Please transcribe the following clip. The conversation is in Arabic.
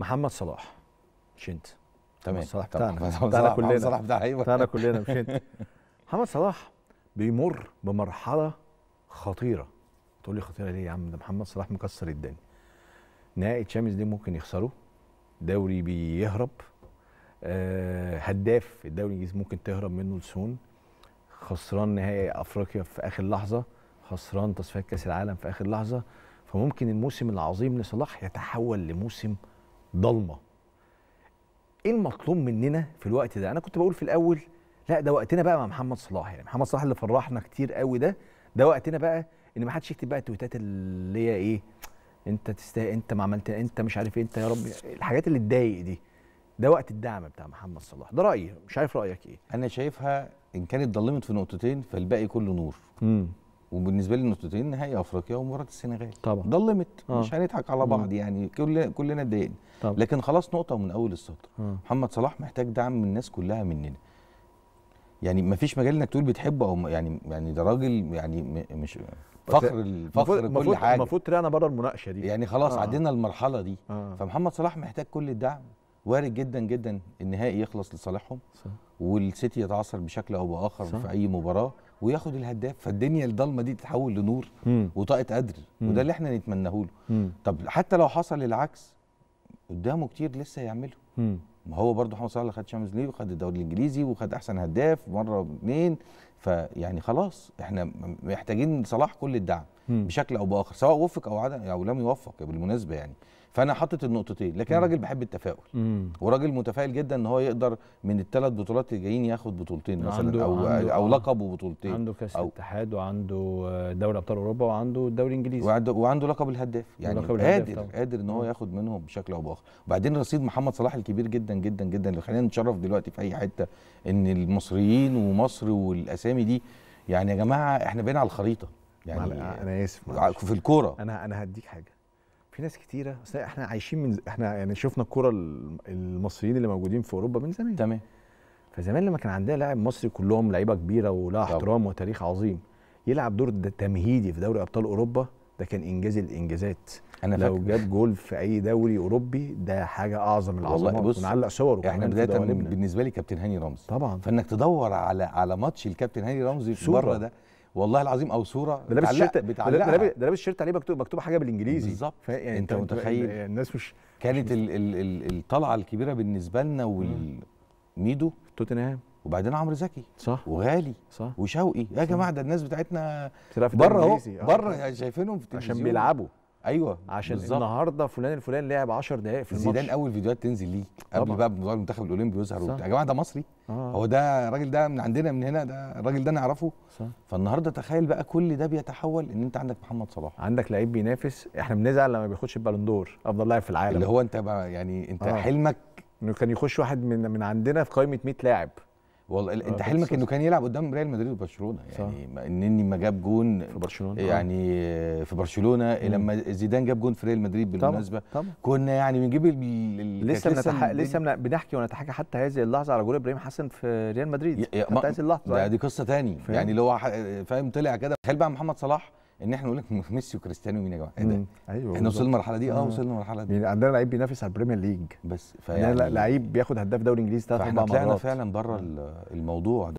محمد صلاح مش انت تمام صلاح بتاعنا بتاعنا كلنا صلاح بتاع ايوه بتاعنا كلنا مش انت محمد صلاح بيمر بمرحله خطيره تقول لي خطيره ليه يا عم ده محمد صلاح مكسر الدنيا نهائي تشامبيونز دي ممكن يخسره دوري بيهرب آه هداف الدوري الانجليزي ممكن تهرب منه لسون خسران نهائي افريقيا في اخر لحظه خسران تصفيات كاس العالم في اخر لحظه فممكن الموسم العظيم لصلاح يتحول لموسم ضلمه ايه المطلوب مننا في الوقت ده انا كنت بقول في الاول لا ده وقتنا بقى مع محمد صلاح يعني محمد صلاح اللي فرحنا كتير قوي ده ده وقتنا بقى ان ما حدش يكتب بقى التويتات اللي هي ايه انت تستاهل انت ما عملت انت مش عارف إيه، انت يا رب الحاجات اللي تضايق دي ده وقت الدعم بتاع محمد صلاح ده رايي مش عارف رايك ايه انا شايفها ان كانت ضلمت في نقطتين فالباقي كله نور امم وبالنسبه لي النقطتين نهائي افريقيا ومباراه السنغال طبعا ضلمت آه. مش هنضحك على بعض يعني كل كلنا اتضايقنا لكن خلاص نقطه من اول السطر آه. محمد صلاح محتاج دعم من الناس كلها مننا يعني ما فيش مجال انك تقول بتحبه او يعني يعني ده راجل يعني مش فخر الفخر كل حاجه المفروض طلعنا بره المناقشه دي يعني خلاص آه. عدينا المرحله دي آه. فمحمد صلاح محتاج كل الدعم وارد جدا جدا النهائي يخلص لصالحهم صح والسيتي يتعثر بشكل او باخر صح. في اي مباراه وياخد الهداف فالدنيا الضلمه دي تتحول لنور وطاقه قدر وده اللي احنا نتمناه له طب حتى لو حصل العكس قدامه كتير لسه يعمله ما هو برضه محمد صلاح خد شامبيونز ليج وخد الدوري الانجليزي وخد احسن هداف مره اثنين فيعني خلاص احنا محتاجين لصلاح كل الدعم م. بشكل او باخر سواء وفق او عدم او لم يوفق بالمناسبه يعني فانا حاطط النقطتين لكن انا راجل بحب التفاؤل وراجل متفائل جدا ان هو يقدر من الثلاث بطولات اللي جايين ياخد بطولتين مثلا عنده او عنده او آه. لقب وبطولتين عنده كاس الاتحاد وعنده دوري ابطال اوروبا وعنده الدوري الانجليزي وعنده, وعنده لقب الهداف يعني لقب الهداف قادر طبعا. قادر ان هو ياخد منهم بشكل او باخر وبعدين رصيد محمد صلاح الكبير جدا جدا جدا اللي خلينا نتشرف دلوقتي في اي حته ان المصريين ومصر والاسامي قدامي دي يعني يا جماعه احنا بقينا على الخريطه يعني انا اسف معلش. في الكوره انا انا هديك حاجه في ناس كتيره احنا عايشين من احنا يعني شفنا الكوره المصريين اللي موجودين في اوروبا من زمان تمام فزمان لما كان عندنا لاعب مصري كلهم لعيبه كبيره ولها احترام وتاريخ عظيم يلعب دور تمهيدي في دوري ابطال اوروبا ده كان انجاز الانجازات انا لو جاب جول في اي دوري اوروبي ده حاجه اعظم العظمه بص ونعلق صوره احنا بدايه بالنسبه لي كابتن هاني رمزي طبعا فانك تدور على على ماتش الكابتن هاني رمزي بره ده والله العظيم او صوره ده لابس شيرت ده لابس شيرت عليه مكتوب مكتوب حاجه بالانجليزي بالظبط يعني انت, متخيل يعني الناس مش كانت الطلعه الكبيره بالنسبه لنا والميدو توتنهام وبعدين عمرو زكي صح وغالي صح وشوقي يا جماعه ده الناس بتاعتنا بره اهو اه. بره شايفينهم في التلفزيون عشان بيلعبوا ايوه عشان بالزبط. النهارده فلان الفلان لعب 10 دقائق في الماتش زيدان اول فيديوهات تنزل ليه قبل بقى موضوع المنتخب الاولمبي يظهر وبتاع يا جماعه ده مصري آه. هو ده الراجل ده من عندنا من هنا ده الراجل ده نعرفه صح. فالنهارده تخيل بقى كل ده بيتحول ان انت عندك محمد صلاح عندك لعيب بينافس احنا بنزعل لما بياخدش البالون دور افضل لاعب في العالم اللي هو انت بقى يعني انت آه. حلمك انه كان يخش واحد من من عندنا في قائمه 100 لاعب والله آه، انت حلمك انه كان يلعب قدام ريال مدريد وبرشلونه يعني انني ما جاب جون في برشلونه آه. يعني آه، في برشلونه لما زيدان جاب جون في ريال مدريد بالمناسبه طبعا. طبعا. كنا يعني بنجيب لسه بنتح... لسه من... بنحكي ونتحكى حتى هذه اللحظه على جول ابراهيم حسن في ريال مدريد ي... حتى ما... هذه اللحظه ده دي قصه تاني يعني اللي هو فاهم طلع كده تخيل بقى محمد صلاح ان احنا نقول لك ميسي وكريستيانو مين يا جماعه؟ إيه ايوه احنا وصلنا المرحله دي اه وصلنا المرحله دي يعني عندنا لعيب بينافس على البريمير ليج بس فيعني لعيب بياخد هداف دوري انجليزي ثلاث اربع مرات فعلا بره الموضوع ده